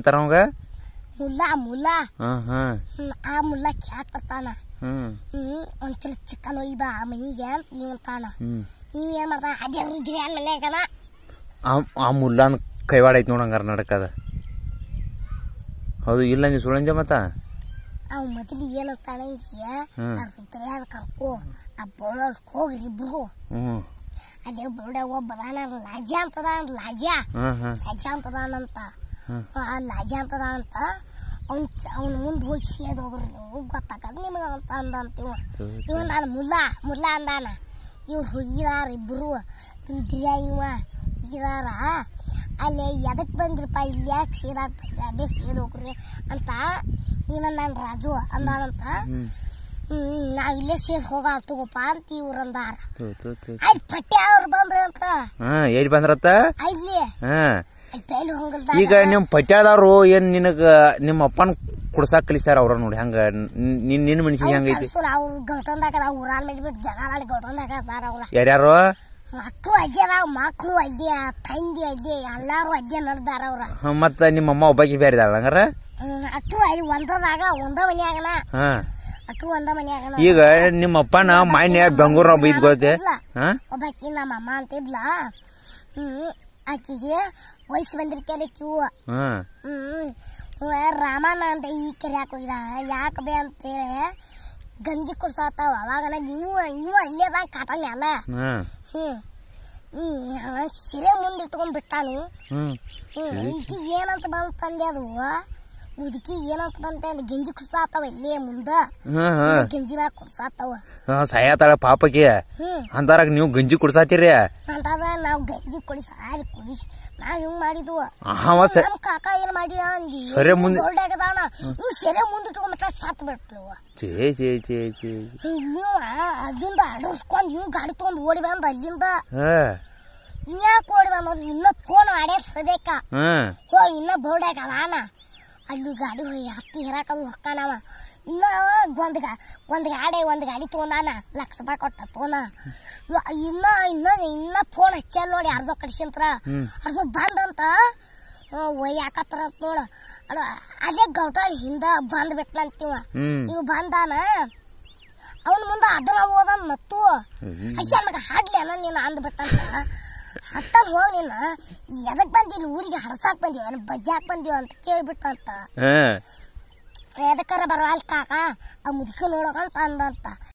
ಅಂತಾರ ಮುಲ್ಲಾ ಮುಲ್ಲ ಆ ಮುಲ್ಲ ಖ್ಯಾತ್ ಬರ್ತಾನ ಒಂದ್ಸಲ ಚಿಕನ್ ಒಯ್ಬಾ ಆ ಮನಿಗೆ ನೀವು ಅಂತಾನ ನೀವು ಏನ್ ಮಾಡ್ತಾನ ಆ ಮನ್ಯಾಗನ ಆ ಕೈವಾಡ ಐತಿ ನೋಡಂಗಾರ ನಡಕದ ಹೌದು ಇಲ್ಲ ನೀವು ಸುಳಂಜ ಮತ್ತ ಅವ್ ಮೊದಲು ಏನಂತಾನ ಕರ್ಕೋ ಆ ಬೋಳೋರ್ ಹೋಗ್ರಿ ಇಬ್ರು ಅಲ್ಲೇ ಬೋಡ ಒಬ್ಬ ಲಾಜ ಅಂತದ ಲಾಜ ಲಾಜ ಅಂತ ಆ ಅಜ್ಜ ಅಂತದ ಅಂತ ಅವ್ನ ಅವ್ನ ಮುಂದೆ ಹೋಗಿ ಸೇದ ಹೋಗ್ರಿ ನೀವು ಗೊತ್ತಾಗದ್ ನಿಮಗೆ ಅಂತ ಅಂದ ಇವ ನಾನು ಮುಲ್ಲಾ ಮುಲ್ಲಾ ಅಂದಾನ ಇವ್ರು ಹುಗ್ಗಿದಾರ ಇಬ್ರು ರುದ್ರಿಯ ಇವ ಹುಗಿದಾರ ಅಲ್ಲಿ ಎದಕ್ಕೆ ಬಂದ್ರಿಪ್ಪ ಇಲ್ಲಿ ಯಾಕೆ ಸೇದಾಕ ಬಂದ್ರಿ ಅದೇ ಹೋಗ್ರಿ ಅಂತ ಇನ್ನ ನಾನು ರಾಜು ಅಂದಾನಂತ ನಾವಿಲ್ಲೇ ಸೇರ್ ಹೋಗ ತಗೋಪ ಅಂತ ಇವ್ರ ಅಂದಾರ ಅಲ್ಲಿ ಪಟ್ಟೆ ಅವ್ರು ಬಂದ್ರ ಅಂತ ಎಲ್ಲಿ ಬಂದ್ರತ್ತ ಅಲ್ಲಿ ಹಾ ಈಗ ನಿಮ್ ಪಟ್ಯಾದವ್ರು ಏನ್ ನಿನಗ ನಿಮ್ಮ ಅಪ್ಪನ ಕುಡ್ಸಾಕ ಕಲಿಸ್ಯಾರ ಅವ್ರ ನೋಡಿ ಹಂಗ ನಿನ್ ನಿನ್ ಮನ್ಸಿಗೆ ಹಂಗೈತಿ ಯಾರ್ಯಾರು ಮಕ್ಕಳು ಅಜ್ಜರ ಮಕ್ಕಳು ಅಜ್ಜಿ ತಂಗಿ ಅಜ್ಜಿ ಎಲ್ಲಾರು ಅಜ್ಜಿ ನಡೆದಾರ ಅವ್ರ ಮತ್ತ ನಿಮ್ಮ ಅಮ್ಮ ಒಬ್ಬಾಕಿ ಬೇರೆ ಹಂಗಾರ ಅಟ್ಟು ಅಲ್ಲಿ ಒಂದದಾಗ ಒಂದ ಮನ್ಯಾಗನ ಅಟ್ಟು ಒಂದ ಮನ್ಯಾಗನ ಈಗ ನಿಮ್ಮ ಅಪ್ಪನ ಮಾನ್ಯ ಬೆಂಗಳೂರ ಬೈದ್ ಗೊತ್ತೆ ಒಬ್ಬಾಕಿ ನಮ್ಮ ಅಮ್ಮ ಅಂತಿದ್ಲ ಆಕಿಗೆ ವಯಸ್ಸು ಬಂದಿರ್ಕೆ ಕ್ಯೂ ರಾಮಣ್ಣ ಅಂತ ಈ ಕರಿಯಾಕ ಹೋಗಿದ ಯಾಕೆ ಬೇ ಅಂತೇಳಿ ಗಂಜಿ ಕುಡ್ಸಾತಾವ ಅವಾಗ ಇವು ಇವು ಅಲ್ಲೇದಾಗ ಕಾಟಾನೆ ಅಲ್ಲ ಹ್ಮ್ ಸಿರೆ ಮುಂದಿಟ್ಕೊಂಡ್ಬಿಟ್ಟಾನು ಈಕಿಗೆ ಏನಂತ ಬಂತಂದೆ ಅದು ಮುದುಕಿ ಏನಂತ ಗಂಜಿ ಗಿಂಜಿ ಕುಡ್ಸಾತಾವ ಇಲ್ಲಿ ಮುಂದ ಗಿಂಜಿ ಮ್ಯಾಗ ಕುಡ್ಸಾತಾವ ಹಾ ಸಾಯತಾಳ ಪಾಪಕ್ಕೆ ಅಂತಾರಾಗ ನೀವು ಗಂಜಿ ಕುಡ್ಸಾತೀರಿ ಅಂತಾರ ನಾವು ಗಂಜಿ ಕುಡಿಸ ಆರಿ ಕುಡಿಸ್ ನಾವ್ ಹಿಂಗ್ ಮಾಡಿದ್ವು ನಮ್ ಕಾಕ ಏನ್ ಮಾಡಿ ಸರಿ ಮುಂದೆ ಹೊಲ್ಡಾಗದಾನ ನೀವು ಸರಿ ಮುಂದೆ ಇಟ್ಕೊಂಡ್ ಮತ್ತೆ ಸತ್ ಬಿಟ್ಲವ ಚೇ ಚೇ ಚೇ ಚೇ ನೀವು ಅಲ್ಲಿಂದ ಅಡರ್ಸ್ಕೊಂಡ್ ನೀವು ಗಾಡಿ ತಗೊಂಡ್ ಓಡಿ ಬಂದ ಅಲ್ಲಿಂದ ಇನ್ಯಾಕ ಓಡಿ ಬಂದ ಇನ್ನ ಫೋನ್ ಆಡೇ ಸದ್ಯಕ್ಕ ಹೋ ಇನ್ನ ಬೋರ್ಡ್ ಅಣ್ಣ ಅಲ್ಲಿ ಗಾಡಿ ಹೋಗಿ ಹತ್ತಿ ಹಿರಾಕಂದು ಹೊಕ್ಕಾನವ ಇನ್ನೂ ಒಂದು ಗಾ ಒಂದು ಗಾಡಿ ಒಂದು ಗಾಡಿ ತೊಗೊಂಡಾನ ಲಕ್ಷ ರೂಪಾಯಿ ಕೊಟ್ಟ ಫೋನ ಇನ್ನ ಇನ್ನ ಇನ್ನ ಫೋನ್ ಹಚ್ಚಲ್ ನೋಡಿ ಅರ್ಧ ಕಡಿಸಂತ್ರ ಅರ್ಧ ಬಂದಂತ ಒಯ್ಯಾಕತ್ತರ ಅಂತ ನೋಡ ಅದು ಅದೇ ಗೌಟಾಳ ಹಿಂದ ಬಂದ್ ಬಿಟ್ಲಂತೀವ ಇವ್ ಬಂದಾನ ಅವನ ಮುಂದೆ ಅದನ್ನ ಹೋದ ಮತ್ತು ಅಜ್ಜ ಹಾಡ್ಲಿ ಅನ್ನ ನೀನು ಅಂದ್ಬಿಟ್ಟಂತ ಅತ್ತ ಹೋಗ್ ನಿನ್ನ ಎದಕ್ ಬಂದಿ ಊರಿಗೆ ಹರಸಾಕ್ ಬಂದಿವ ಬಜ್ಜ ಬಗ್ಗ್ಯಾಕ್ ಬಂದಿವ ಅಂತ ಕೇಳ್ಬಿಟ್ಟ ಅಂತ ಎದಕ್ಕಾರ ಬರವಾಲ್ ಕಾಕ ಆ ಮುದುಕ ನೋಡೋಕಂತ ಅಂದಂತ